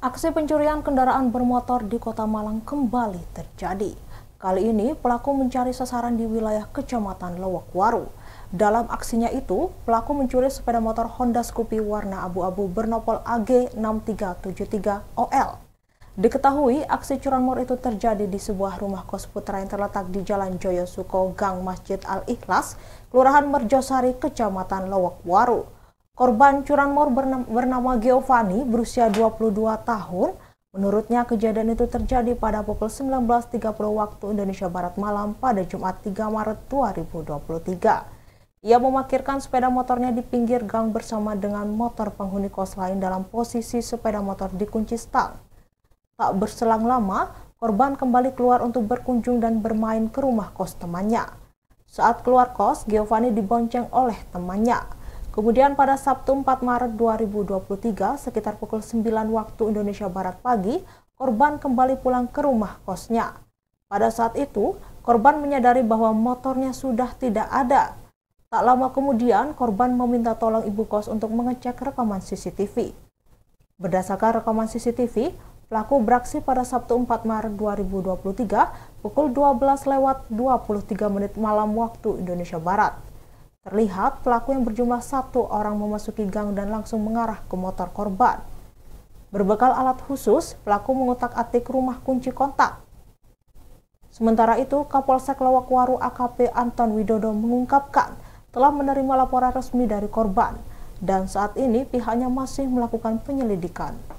Aksi pencurian kendaraan bermotor di Kota Malang kembali terjadi. Kali ini pelaku mencari sasaran di wilayah Kecamatan Lewakwaru. Dalam aksinya itu, pelaku mencuri sepeda motor Honda Scoopy warna abu-abu bernopol AG6373OL. Diketahui aksi curanmor itu terjadi di sebuah rumah kos putra yang terletak di Jalan Joyosuko, Gang Masjid Al-Ikhlas, Kelurahan Merjosari, Kecamatan Lewakwaru. Korban curanmor bernama Geovani berusia 22 tahun. Menurutnya kejadian itu terjadi pada pukul 19.30 waktu Indonesia Barat malam pada Jumat 3 Maret 2023. Ia memarkirkan sepeda motornya di pinggir gang bersama dengan motor penghuni kos lain dalam posisi sepeda motor dikunci stang. Tak berselang lama, korban kembali keluar untuk berkunjung dan bermain ke rumah kos temannya. Saat keluar kos, Giovanni dibonceng oleh temannya. Kemudian pada Sabtu 4 Maret 2023 sekitar pukul 9 waktu Indonesia Barat pagi, korban kembali pulang ke rumah kosnya. Pada saat itu, korban menyadari bahwa motornya sudah tidak ada. Tak lama kemudian, korban meminta tolong ibu kos untuk mengecek rekaman CCTV. Berdasarkan rekaman CCTV, pelaku beraksi pada Sabtu 4 Maret 2023 pukul 12 lewat 23 menit malam waktu Indonesia Barat. Terlihat pelaku yang berjumlah satu orang memasuki gang dan langsung mengarah ke motor korban. Berbekal alat khusus, pelaku mengutak-atik rumah kunci kontak. Sementara itu, Kapolsek Lawakwaru AKP Anton Widodo mengungkapkan telah menerima laporan resmi dari korban dan saat ini pihaknya masih melakukan penyelidikan.